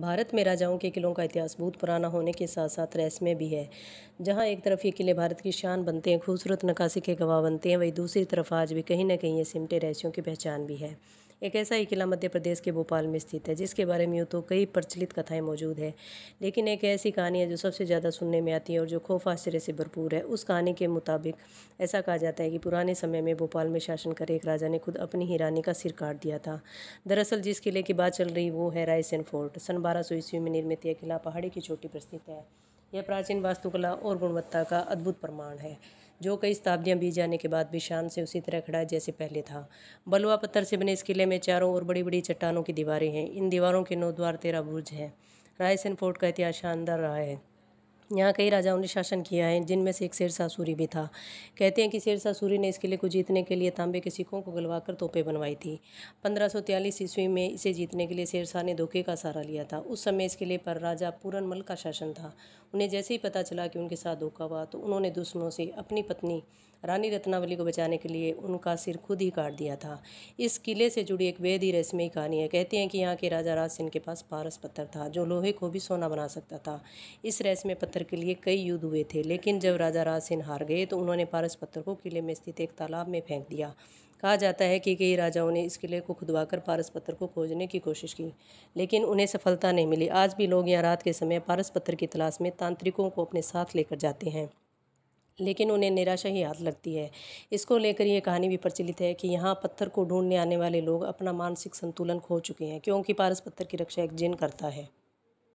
भारत में राजाओं के किलों का इतिहास बहुत पुराना होने के साथ साथ रहस्यमय भी है जहाँ एक तरफ ये किले भारत की शान बनते हैं खूबसूरत नकाशी के गवाह बनते हैं वहीं दूसरी तरफ आज भी कहीं ना कहीं ये सिमटे रहस्यों की पहचान भी है एक ऐसा ही किला मध्य प्रदेश के भोपाल में स्थित है जिसके बारे में यूँ तो कई प्रचलित कथाएँ मौजूद है लेकिन एक ऐसी कहानी है जो सबसे ज़्यादा सुनने में आती है और जो खौफ आश्चर्य से भरपूर है उस कहानी के मुताबिक ऐसा कहा जाता है कि पुराने समय में भोपाल में शासन कर एक राजा ने खुद अपनी ही रानी का सिर काट दिया था दरअसल जिस किले की बात चल रही वो है रायसेन फोर्ट सन बारह सौ ईस्वी में निर्मित यह किला पहाड़ी की चोटी पर स्थित है यह प्राचीन वास्तुकला और गुणवत्ता का अद्भुत प्रमाण है जो कई शताब्दियाँ बीत जाने के बाद भी शान से उसी तरह खड़ा है जैसे पहले था बलुआ पत्थर से बने इस किले में चारों ओर बड़ी बड़ी चट्टानों की दीवारें हैं इन दीवारों के नौ द्वार तेरा बुर्ज हैं रायसेन फोर्ट का इतिहास शानदार रहा है यहाँ कई राजाओं ने शासन किया है जिनमें से एक शेरशाह सूरी भी था कहते हैं कि शेरशाह सूरी ने इस किले को जीतने के लिए तांबे के सिक्कों को गलवाकर तोपे बनवाई थी पंद्रह ईस्वी में इसे जीतने के लिए शेरशाह ने धोखे का सहारा लिया था उस समय इस किले पर राजा पूरनमल का शासन था उन्हें जैसे ही पता चला कि उनके साथ धोखा हुआ तो उन्होंने दुश्मनों से अपनी पत्नी रानी रत्नावली को बचाने के लिए उनका सिर खुद ही काट दिया था इस किले से जुड़ी एक वेद ही रहस्यमयी कहानी है कहते हैं कि यहाँ के राजा राज सिंह के पास पारस पत्थर था जो लोहे को भी सोना बना सकता था इस में पत्थर पत्र के लिए कई युद्ध हुए थे लेकिन जब राजा सिंह हार गए तो उन्होंने पारस पत्र को किले में स्थित एक तालाब में फेंक दिया कहा जाता है कि कई राजाओं ने इस किले को खुदवाकर पारस पत्र को खोजने की कोशिश की लेकिन उन्हें सफलता नहीं मिली आज भी लोग यहाँ रात के समय पारस पत्र की तलाश में तांत्रिकों को अपने साथ लेकर जाते हैं लेकिन उन्हें निराशा ही हाथ लगती है इसको लेकर यह कहानी भी प्रचलित है कि यहाँ पत्थर को ढूंढने आने वाले लोग अपना मानसिक संतुलन खो चुके हैं क्योंकि पारस पत्थर की रक्षा एक जिन करता है